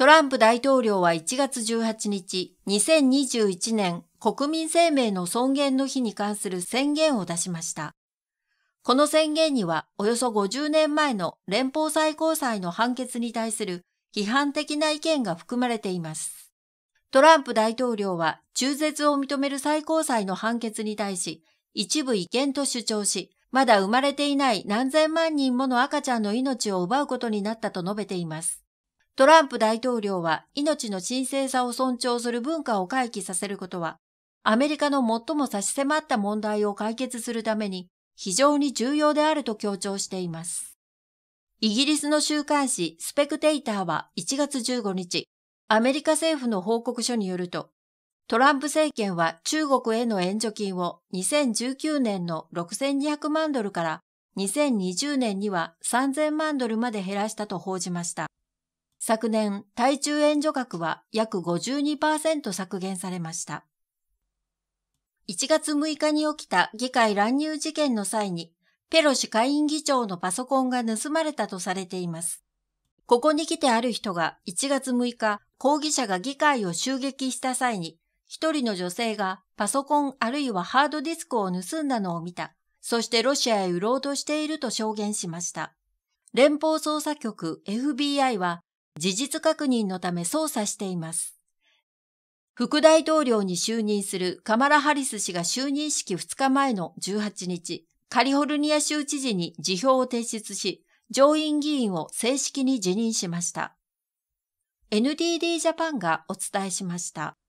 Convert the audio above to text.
トランプ大統領は1月18日、2021年国民生命の尊厳の日に関する宣言を出しました。この宣言にはおよそ50年前の連邦最高裁の判決に対する批判的な意見が含まれています。トランプ大統領は中絶を認める最高裁の判決に対し一部違憲と主張し、まだ生まれていない何千万人もの赤ちゃんの命を奪うことになったと述べています。トランプ大統領は命の神聖さを尊重する文化を回帰させることは、アメリカの最も差し迫った問題を解決するために非常に重要であると強調しています。イギリスの週刊誌スペクテイターは1月15日、アメリカ政府の報告書によると、トランプ政権は中国への援助金を2019年の6200万ドルから2020年には3000万ドルまで減らしたと報じました。昨年、対中援助額は約52%削減されました。1月6日に起きた議会乱入事件の際に、ペロシ下院議長のパソコンが盗まれたとされています。ここに来てある人が1月6日、抗議者が議会を襲撃した際に、一人の女性がパソコンあるいはハードディスクを盗んだのを見た。そしてロシアへ売ろうとしていると証言しました。連邦捜査局 FBI は事実確認のため捜査しています。副大統領に就任するカマラ・ハリス氏が就任式2日前の18日、カリフォルニア州知事に辞表を提出し、上院議員を正式に辞任しました。NTD ジャパンがお伝えしました。